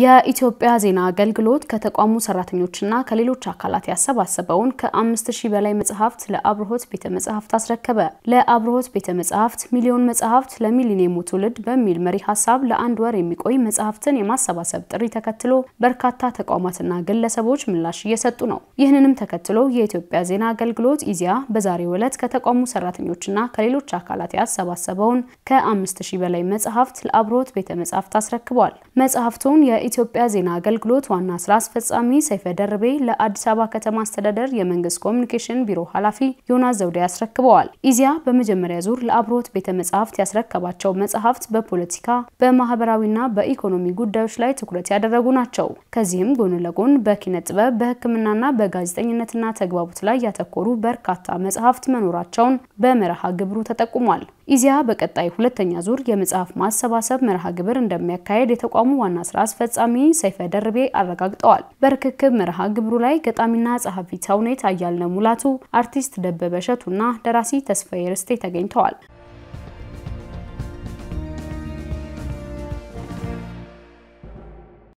የኢትዮጵያ ዜና አገልግሎት ከተቋሙ ሰራተኞችና ከሌሎች አካላት ያሰባሰበውን ከአምስት ሺህ በላይ መጽሐፍት ለአብርሆት ቤተ መጽሐፍት አስረከበ። ለአብርሆት ቤተ መጽሐፍት ሚሊዮን መጽሐፍት ለሚሊኒየሙ ትውልድ በሚል መሪ ሀሳብ ለአንድ ወር የሚቆይ መጽሐፍትን የማሰባሰብ ጥሪ ተከትሎ በርካታ ተቋማትና ግለሰቦች ምላሽ እየሰጡ ነው። ይህንንም ተከትሎ የኢትዮጵያ ዜና አገልግሎት ኢዜአ በዛሬው ዕለት ከተቋሙ ሰራተኞችና ከሌሎች አካላት ያሰባሰበውን ከ ሺህ በላይ መጽሐፍት ለአብርሆት ቤተ መጽሐፍት አስረክቧል። መጽሐፍቱን የኢትዮጵያ ዜና አገልግሎት ዋና ስራ አስፈጻሚ ሰይፈ ደርቤ ለአዲስ አበባ ከተማ አስተዳደር የመንግስት ኮሚኒኬሽን ቢሮ ኃላፊ ዮናስ ዘውዴ አስረክበዋል። ኢዚያ በመጀመሪያ ዙር ለአብሮት ቤተ መጻሕፍት ያስረከባቸው መጽሐፍት በፖለቲካ በማህበራዊና በኢኮኖሚ ጉዳዮች ላይ ትኩረት ያደረጉ ናቸው። ከዚህም ጎን ለጎን በኪነ ጥበብ በሕክምናና በጋዜጠኝነትና ተግባቦት ላይ ያተኮሩ በርካታ መጽሐፍት መኖራቸውን በመርሃ ግብሩ ተጠቁሟል። ኢዚያ በቀጣይ ሁለተኛ ዙር የመጽሐፍ ማሰባሰብ መርሃ ግብር እንደሚያካሄድ የተቋሙ ዋና ስራ አስፈጽ አስፈጻሚ ሰይፈ ደርቤ አረጋግጠዋል። በርክክብ መርሃ ግብሩ ላይ ገጣሚና ጸሐፊ ተውኔት አያልነ ሙላቱ፣ አርቲስት ደበበ እሸቱና ደራሲ ተስፋዬ ርስቴ ተገኝተዋል።